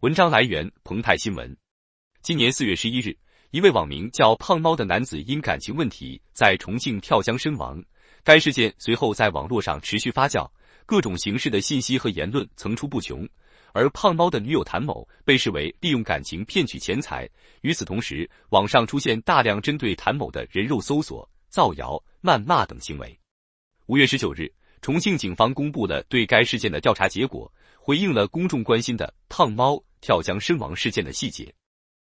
文章来源澎湃新闻。今年四月十一日，一位网名叫“胖猫”的男子因感情问题在重庆跳江身亡。该事件随后在网络上持续发酵，各种形式的信息和言论层出不穷。而“胖猫”的女友谭某被视为利用感情骗取钱财。与此同时，网上出现大量针对谭某的人肉搜索、造谣、谩骂等行为。五月十九日。重庆警方公布了对该事件的调查结果，回应了公众关心的“胖猫跳江身亡”事件的细节。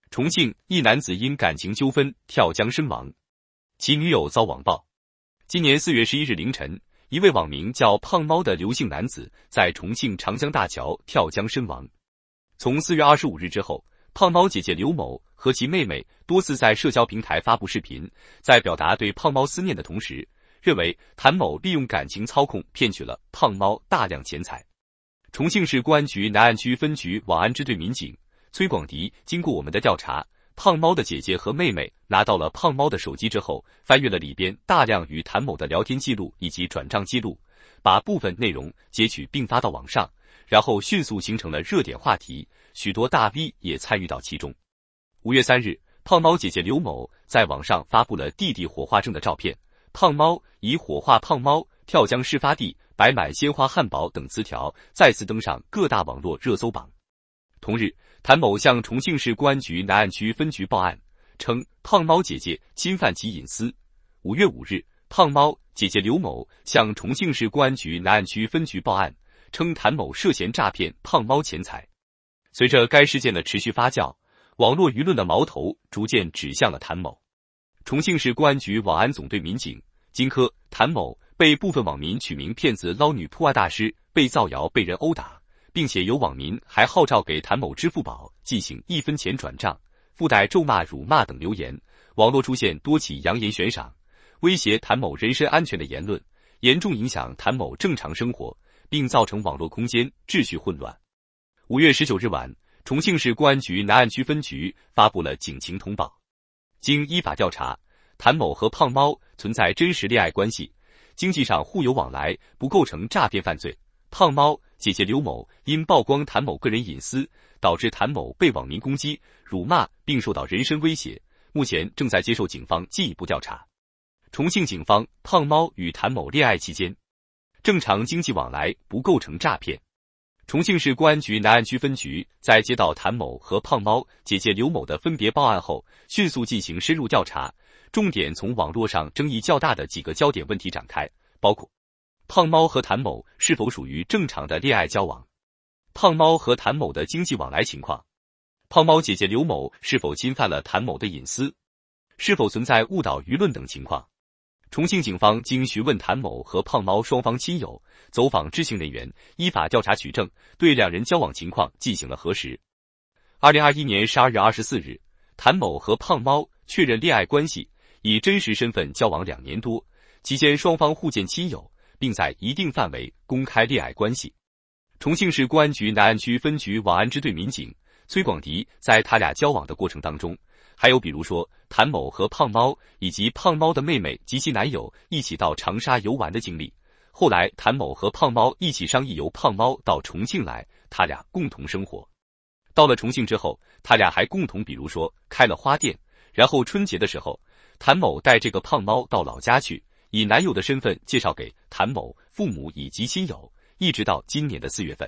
重庆一男子因感情纠纷跳江身亡，其女友遭网暴。今年四月十一日凌晨，一位网名叫“胖猫”的刘姓男子在重庆长江大桥跳江身亡。从四月二十五日之后，胖猫姐姐刘某和其妹妹多次在社交平台发布视频，在表达对胖猫思念的同时。认为谭某利用感情操控骗取了胖猫大量钱财。重庆市公安局南岸区分局网安支队民警崔广迪经过我们的调查，胖猫的姐姐和妹妹拿到了胖猫的手机之后，翻阅了里边大量与谭某的聊天记录以及转账记录，把部分内容截取并发到网上，然后迅速形成了热点话题，许多大 V 也参与到其中。五月三日，胖猫姐姐刘某在网上发布了弟弟火化证的照片。胖猫以火化胖猫跳江事发地摆满鲜花汉堡等词条再次登上各大网络热搜榜。同日，谭某向重庆市公安局南岸区分局报案，称胖猫姐姐侵犯其隐私。五月五日，胖猫姐姐刘某向重庆市公安局南岸区分局报案，称谭某涉嫌诈骗胖猫钱财。随着该事件的持续发酵，网络舆论的矛头逐渐指向了谭某。重庆市公安局网安总队民警金科谭某被部分网民取名“骗子捞女破案大师”，被造谣、被人殴打，并且有网民还号召给谭某支付宝进行一分钱转账，附带咒骂、辱骂等留言。网络出现多起扬言悬赏、威胁谭某人身安全的言论，严重影响谭某正常生活，并造成网络空间秩序混乱。五月十九日晚，重庆市公安局南岸区分局发布了警情通报。经依法调查，谭某和胖猫存在真实恋爱关系，经济上互有往来，不构成诈骗犯罪。胖猫姐姐刘某因曝光谭某个人隐私，导致谭某被网民攻击、辱骂，并受到人身威胁，目前正在接受警方进一步调查。重庆警方：胖猫与谭某恋爱期间，正常经济往来不构成诈骗。重庆市公安局南岸区分局在接到谭某和胖猫姐姐刘某的分别报案后，迅速进行深入调查，重点从网络上争议较大的几个焦点问题展开，包括：胖猫和谭某是否属于正常的恋爱交往，胖猫和谭某的经济往来情况，胖猫姐姐刘某是否侵犯了谭某的隐私，是否存在误导舆论等情况。重庆警方经询问谭某和胖猫双方亲友，走访知情人员，依法调查取证，对两人交往情况进行了核实。二零二一年十二月二十四日，谭某和胖猫确认恋爱关系，以真实身份交往两年多，期间双方互见亲友，并在一定范围公开恋爱关系。重庆市公安局南岸区分局网安支队民警崔广迪在他俩交往的过程当中。还有比如说，谭某和胖猫以及胖猫的妹妹及其男友一起到长沙游玩的经历。后来，谭某和胖猫一起商议，由胖猫到重庆来，他俩共同生活。到了重庆之后，他俩还共同，比如说开了花店。然后春节的时候，谭某带这个胖猫到老家去，以男友的身份介绍给谭某父母以及亲友，一直到今年的四月份。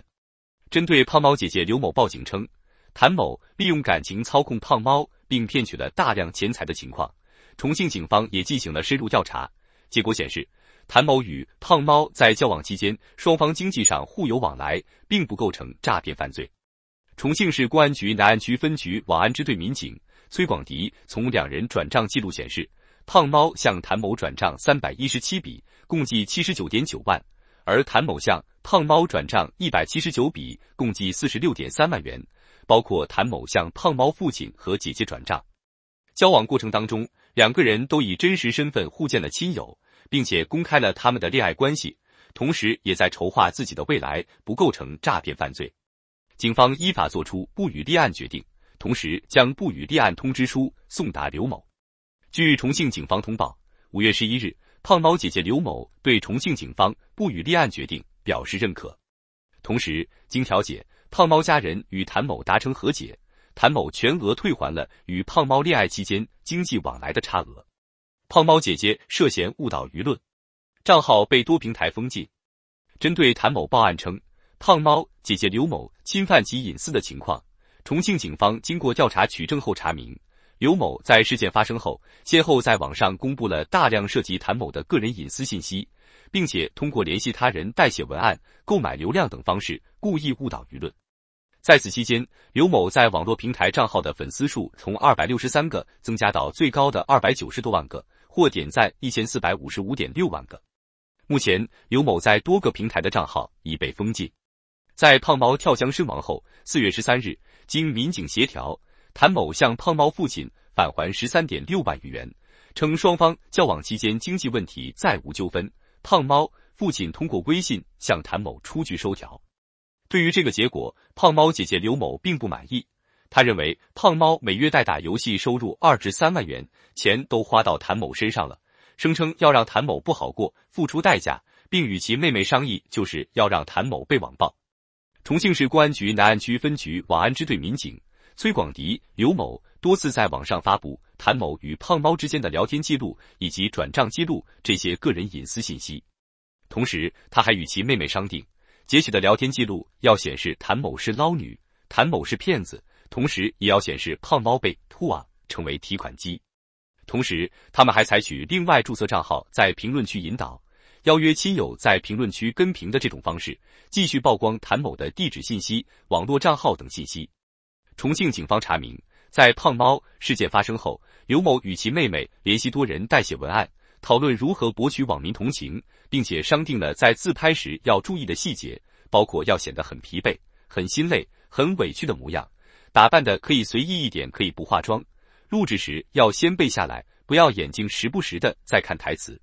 针对胖猫姐姐刘某报警称，谭某利用感情操控胖猫。并骗取了大量钱财的情况，重庆警方也进行了深入调查。结果显示，谭某与胖猫在交往期间，双方经济上互有往来，并不构成诈骗犯罪。重庆市公安局南岸区分局网安支队民警崔广迪从两人转账记录显示，胖猫向谭某转账三百一十七笔，共计七十九点九万；而谭某向胖猫转账一百七十九笔，共计四十六点三万元。包括谭某向胖猫父亲和姐姐转账，交往过程当中，两个人都以真实身份互见了亲友，并且公开了他们的恋爱关系，同时也在筹划自己的未来，不构成诈骗犯罪。警方依法作出不予立案决定，同时将不予立案通知书送达刘某。据重庆警方通报，五月十一日，胖猫姐姐刘某对重庆警方不予立案决定表示认可，同时经调解。胖猫家人与谭某达成和解，谭某全额退还了与胖猫恋爱期间经济往来的差额。胖猫姐姐涉嫌误导舆论，账号被多平台封禁。针对谭某报案称胖猫姐姐刘某侵犯其隐私的情况，重庆警方经过调查取证后查明，刘某在事件发生后，先后在网上公布了大量涉及谭某的个人隐私信息，并且通过联系他人代写文案、购买流量等方式，故意误导舆论。在此期间，刘某在网络平台账号的粉丝数从二百六十三个增加到最高的二百九十多万个，获点赞一千四百五十五点六万个。目前，刘某在多个平台的账号已被封禁。在胖猫跳江身亡后，四月十三日，经民警协调，谭某向胖猫父亲返还十三点六万余元，称双方交往期间经济问题再无纠纷。胖猫父亲通过微信向谭某出具收条。对于这个结果。胖猫姐姐刘某并不满意，他认为胖猫每月代打游戏收入二至三万元，钱都花到谭某身上了，声称要让谭某不好过，付出代价，并与其妹妹商议，就是要让谭某被网暴。重庆市公安局南岸区分局网安支队民警崔广迪、刘某多次在网上发布谭某与胖猫之间的聊天记录以及转账记录这些个人隐私信息，同时他还与其妹妹商定。截取的聊天记录要显示谭某是捞女，谭某是骗子，同时也要显示胖猫被兔啊成为提款机。同时，他们还采取另外注册账号在评论区引导，邀约亲友在评论区跟评的这种方式，继续曝光谭某的地址信息、网络账号等信息。重庆警方查明，在胖猫事件发生后，刘某与其妹妹联系多人代写文案。讨论如何博取网民同情，并且商定了在自拍时要注意的细节，包括要显得很疲惫、很心累、很委屈的模样，打扮的可以随意一点，可以不化妆。录制时要先背下来，不要眼睛时不时的在看台词。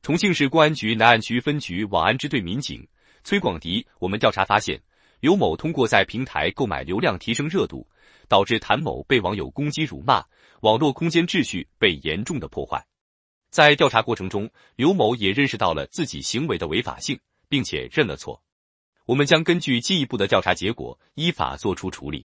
重庆市公安局南岸区分局网安支队民警崔广迪，我们调查发现，刘某通过在平台购买流量提升热度，导致谭某被网友攻击辱骂，网络空间秩序被严重的破坏。在调查过程中，刘某也认识到了自己行为的违法性，并且认了错。我们将根据进一步的调查结果，依法作出处理。